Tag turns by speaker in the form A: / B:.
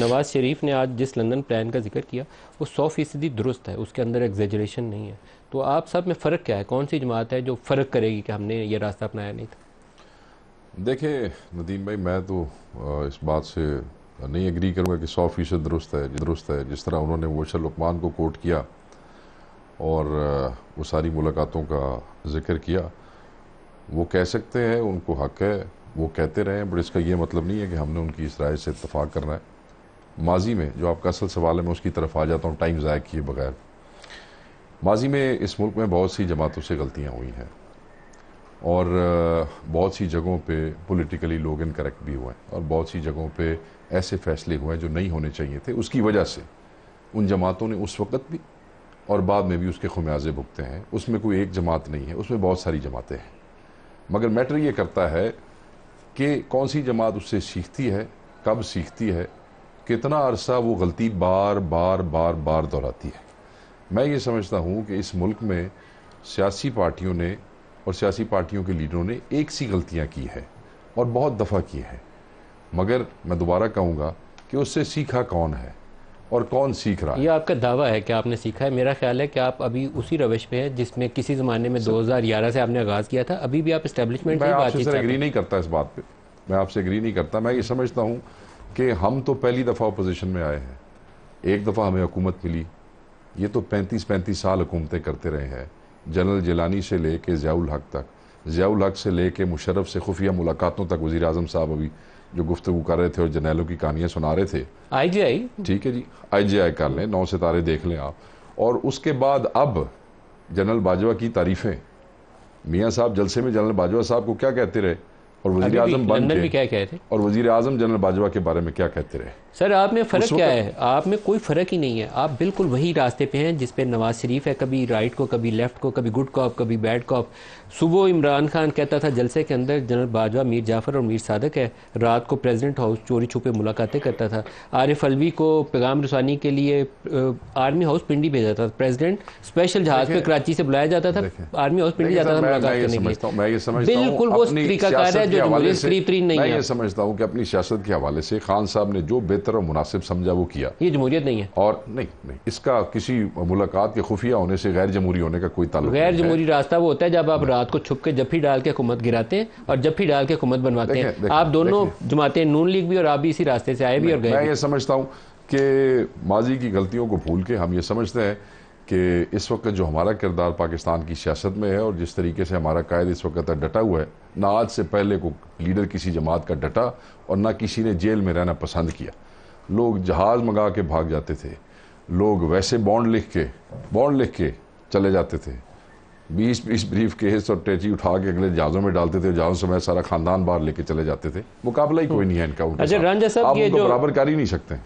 A: नवाज़ शरीफ ने आज जिस लंदन प्लान का जिक्र किया वो सौ फीसदी दुरुस्त है उसके अंदर एग्जेजरेशन नहीं है तो आप सब में फ़र्क क्या है कौन सी जमात है जो फ़र्क करेगी कि हमने ये रास्ता अपनाया नहीं
B: था देखिए नदीम भाई मैं तो इस बात से नहीं एग्री करूँगा कि सौ फीसद दुरुस्त है दुरुस्त है जिस तरह उन्होंने वोशर लकमान को कोट किया और वो सारी मुलाकातों का जिक्र किया वो कह सकते हैं उनको हक है वो कहते रहे हैं बट इसका ये मतलब नहीं है कि हमने उनकी इस राय से इतफाक़ करना है माजी में जो आपका असल सवाल है मैं उसकी तरफ आ जाता हूँ टाइम ज़ाय किए बगैर माजी में इस मुल्क में बहुत सी जमातों से गलतियाँ हुई हैं और बहुत सी जगहों पे पॉलिटिकली लोग इनकरेक्ट भी हुए हैं और बहुत सी जगहों पे ऐसे फैसले हुए हैं जो नहीं होने चाहिए थे उसकी वजह से उन जमातों ने उस वक्त भी और बाद में भी उसके खुमियाज़े भुगते हैं उसमें कोई एक जमात नहीं है उसमें बहुत सारी जमातें हैं मगर मैटर ये करता है कि कौन सी जमात उससे सीखती है कब सीखती है कितना अरसा वो गलती बार बार बार बार दोहराती है मैं ये समझता हूँ कि इस मुल्क में सियासी पार्टियों ने और सियासी पार्टियों के लीडरों ने एक सी गलतियाँ की है और बहुत दफ़ा की है मगर मैं दोबारा कहूँगा कि उससे सीखा कौन है और कौन सीख रहा है
A: ये आपका दावा है कि आपने सीखा है मेरा ख्याल है कि आप अभी उसी रविश पे हैं जिसमें किसी ज़माने में 2011 से आपने आगाज़ किया था अभी भी आप इस्टेब्लिशमेंट मैं आपसे एग्री नहीं
B: करता इस बात पे मैं आपसे एग्री नहीं करता मैं ये समझता हूँ कि हम तो पहली दफ़ा अपोजिशन में आए हैं एक दफ़ा हमें हुकूमत मिली ये तो पैंतीस पैंतीस साल हुकूमतें करते रहे हैं जनरल जलानी से ले कर ज़ियाउल हक तक ज़ियाउल हक से ले कर मुशरफ से खुफिया मुलाकातों तक वज़ी अजम साहब अभी जो गुफ्तु कर रहे थे और जनैलों की कहानियाँ सुना रहे थे आई जी आई ठीक है जी आई जी आई कर लें नौ सितारे देख लें आप और उसके बाद अब जनरल बाजवा की तारीफ़ें मियाँ साहब जलसे में जनरल बाजवा साहब को क्या कहते रहे और वजी अजम लंदन में क्या कह रहे और वजी अजम जनरल बाजवा के बारे में क्या कहते रहे
A: सर आप में फ़र्क क्या है आप में कोई फ़र्क ही नहीं है आप बिल्कुल वही रास्ते पे हैं जिस पे नवाज शरीफ है कभी राइट को कभी लेफ्ट को कभी गुड कॉप कभी बैड कॉप सुबह इमरान खान कहता था जलसे के अंदर जनरल बाजवा मीर जाफर और मीर सादक है रात को प्रेजिडेंट हाउस चोरी छुपे मुलाकातें करता था आरिफ अलवी को पैगाम रसानी के लिए आर्मी हाउस पिंडी भेजा था प्रेजिडेंट स्पेशल जहाज पे कराची से बुलाया जाता था आर्मी हाउस पिंडी जाता था मुलाकात करने के लिए बिल्कुल वो तरीका है हवाले से नहीं मैं ये
B: समझता हूँ कि अपनी सियासत के हवाले से खान साहब ने जो बेहतर और मुनासिब समझा वो किया
A: ये जमहूरियत नहीं है
B: और नहीं नहीं इसका किसी मुलाकात के खुफिया होने से गैर जमहूरी होने का कोई ताल्लुक गैर जमहूरी
A: रास्ता वो होता है जब आप रात को छुप के जफी डाल के हुकूमत गिराते हैं और जफी डाल के हुकूमत बनवाते हैं आप दोनों जमाते नून लीग भी और आप भी इसी रास्ते से आए भी और गए मैं ये
B: समझता हूँ कि माजी की गलतियों को भूल के हम ये समझते हैं कि इस वक्त जो हमारा किरदार पाकिस्तान की सियासत में है और जिस तरीके से हमारा कायद इस वक्त डटा हुआ है ना आज से पहले को लीडर किसी जमात का डटा और ना किसी ने जेल में रहना पसंद किया लोग जहाज़ मंगा के भाग जाते थे लोग वैसे बॉन्ड लिख के बॉन्ड लिख के चले जाते थे बीस बीस ब्रीफ केस और टैची उठा के अगले जहाज़ों में डालते थे जहाज़ों से मैं सारा खानदान बाहर लेके चले जाते थे मुकाबला ही कोई हम्म। नहीं है इनका अच्छा रंजा साहब ये जो बराबर कर ही नहीं सकते